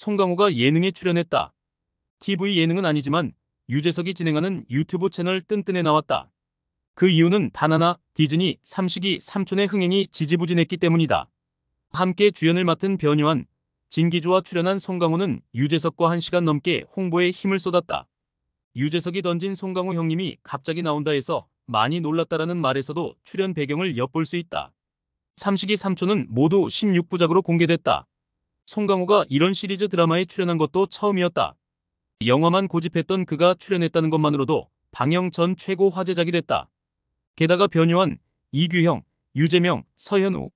송강호가 예능에 출연했다. TV 예능은 아니지만 유재석이 진행하는 유튜브 채널 뜬뜬에 나왔다. 그 이유는 단 하나 디즈니 삼식이 삼촌의 흥행이 지지부진했기 때문이다. 함께 주연을 맡은 변요한, 진기주와 출연한 송강호는 유재석과 1시간 넘게 홍보에 힘을 쏟았다. 유재석이 던진 송강호 형님이 갑자기 나온다 해서 많이 놀랐다라는 말에서도 출연 배경을 엿볼 수 있다. 삼식이 삼촌은 모두 16부작으로 공개됐다. 송강호가 이런 시리즈 드라마에 출연한 것도 처음이었다. 영화만 고집했던 그가 출연했다는 것만으로도 방영 전 최고 화제작이 됐다. 게다가 변요한, 이규형, 유재명, 서현우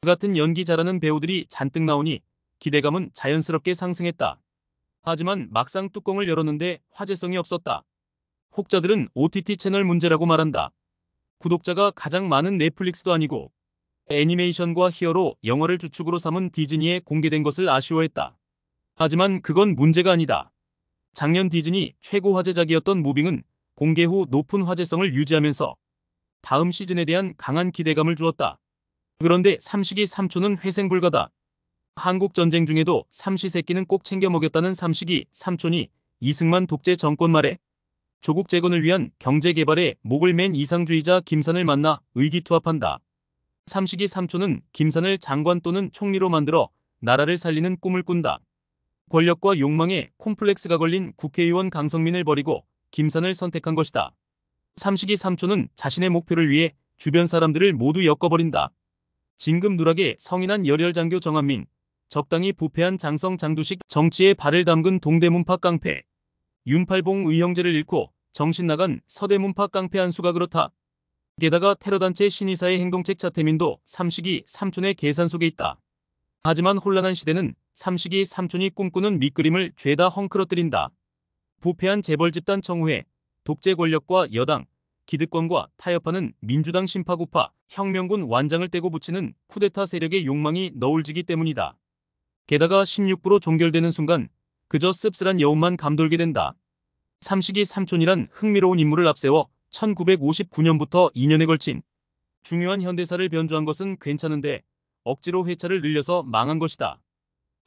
같은 연기 잘하는 배우들이 잔뜩 나오니 기대감은 자연스럽게 상승했다. 하지만 막상 뚜껑을 열었는데 화제성이 없었다. 혹자들은 OTT 채널 문제라고 말한다. 구독자가 가장 많은 넷플릭스도 아니고 애니메이션과 히어로, 영화를 주축으로 삼은 디즈니에 공개된 것을 아쉬워했다. 하지만 그건 문제가 아니다. 작년 디즈니 최고 화제작이었던 무빙은 공개 후 높은 화제성을 유지하면서 다음 시즌에 대한 강한 기대감을 주었다. 그런데 삼식이 삼촌은 회생불가다. 한국 전쟁 중에도 삼시세끼는 꼭 챙겨 먹였다는 삼식이 삼촌이 이승만 독재 정권 말에 조국 재건을 위한 경제 개발에 목을 맨 이상주의자 김산을 만나 의기투합한다. 삼식이 삼촌은 김선을 장관 또는 총리로 만들어 나라를 살리는 꿈을 꾼다. 권력과 욕망에 콤플렉스가 걸린 국회의원 강성민을 버리고 김선을 선택한 것이다. 삼식이 삼촌은 자신의 목표를 위해 주변 사람들을 모두 엮어버린다. 진금 누락에 성인한 열혈장교 정한민, 적당히 부패한 장성 장두식 정치에 발을 담근 동대문파 깡패, 윤팔봉 의형제를 잃고 정신 나간 서대문파 깡패 한수가 그렇다. 게다가 테러단체 신이사의 행동책 자태민도 삼식이 삼촌의 계산 속에 있다. 하지만 혼란한 시대는 삼식이 삼촌이 꿈꾸는 밑그림을 죄다 헝클어뜨린다. 부패한 재벌 집단 청후에 독재 권력과 여당, 기득권과 타협하는 민주당 심파구파, 혁명군 완장을 떼고 붙이는 쿠데타 세력의 욕망이 너울지기 때문이다. 게다가 16부로 종결되는 순간 그저 씁쓸한 여운만 감돌게 된다. 삼식이 삼촌이란 흥미로운 인물을 앞세워 1959년부터 2년에 걸친 중요한 현대사를 변조한 것은 괜찮은데 억지로 회차를 늘려서 망한 것이다.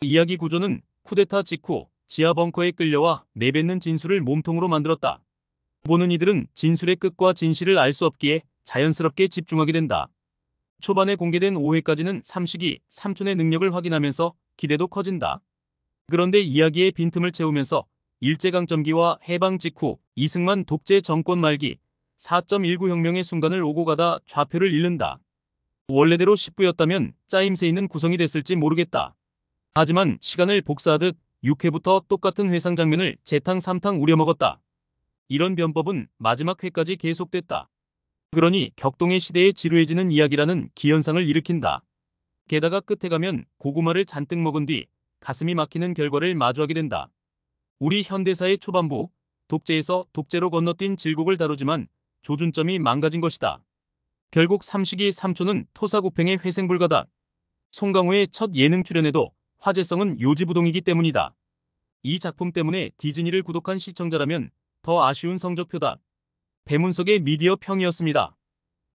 이야기 구조는 쿠데타 직후 지하 벙커에 끌려와 내뱉는 진술을 몸통으로 만들었다. 보는 이들은 진술의 끝과 진실을 알 수 없기에 자연스럽게 집중하게 된다. 초반에 공개된 5회까지는 삼식이 삼촌의 능력을 확인하면서 기대도 커진다. 그런데 이야기의 빈틈을 채우면서 일제강점기와 해방 직후 이승만 독재 정권 말기 4.19 혁명의 순간을 오고 가다 좌표를 잃는다. 원래대로 10부였다면 짜임새 있는 구성이 됐을지 모르겠다. 하지만 시간을 복사하듯 6회부터 똑같은 회상 장면을 재탕 3탕 우려먹었다. 이런 변법은 마지막 회까지 계속됐다. 그러니 격동의 시대에 지루해지는 이야기라는 기현상을 일으킨다. 게다가 끝에 가면 고구마를 잔뜩 먹은 뒤 가슴이 막히는 결과를 마주하게 된다. 우리 현대사의 초반부, 독재에서 독재로 건너뛴 질곡을 다루지만 조준점이 망가진 것이다. 결국 삼식이 삼촌은 토사구팽의 회생불가다. 송강호의 첫 예능 출연에도 화제성은 요지부동이기 때문이다. 이 작품 때문에 디즈니를 구독한 시청자라면 더 아쉬운 성적표다. 배문석의 미디어 평이었습니다.